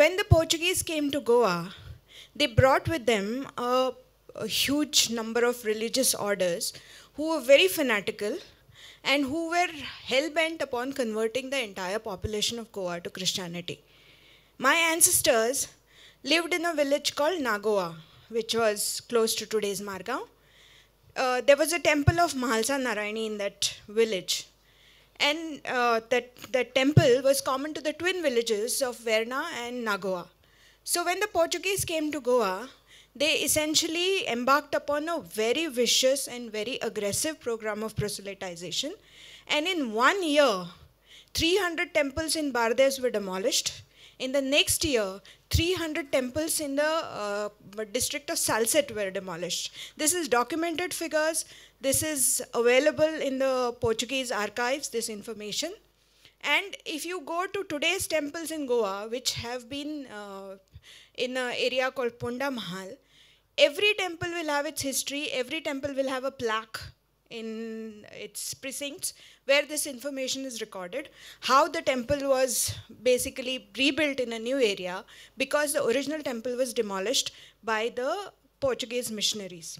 When the Portuguese came to Goa, they brought with them a, a huge number of religious orders who were very fanatical and who were hell bent upon converting the entire population of Goa to Christianity. My ancestors lived in a village called Nagoa, which was close to today's Margao. Uh, there was a temple of Mahalsa Narayani in that village, and uh, the, the temple was common to the twin villages of Verna and Nagoa. So when the Portuguese came to Goa, they essentially embarked upon a very vicious and very aggressive program of proselytization. And in one year, 300 temples in Bardes were demolished, in the next year, 300 temples in the uh, district of Salset were demolished. This is documented figures. This is available in the Portuguese archives, this information. And if you go to today's temples in Goa, which have been uh, in an area called Ponda Mahal, every temple will have its history, every temple will have a plaque in its precincts where this information is recorded, how the temple was basically rebuilt in a new area because the original temple was demolished by the Portuguese missionaries.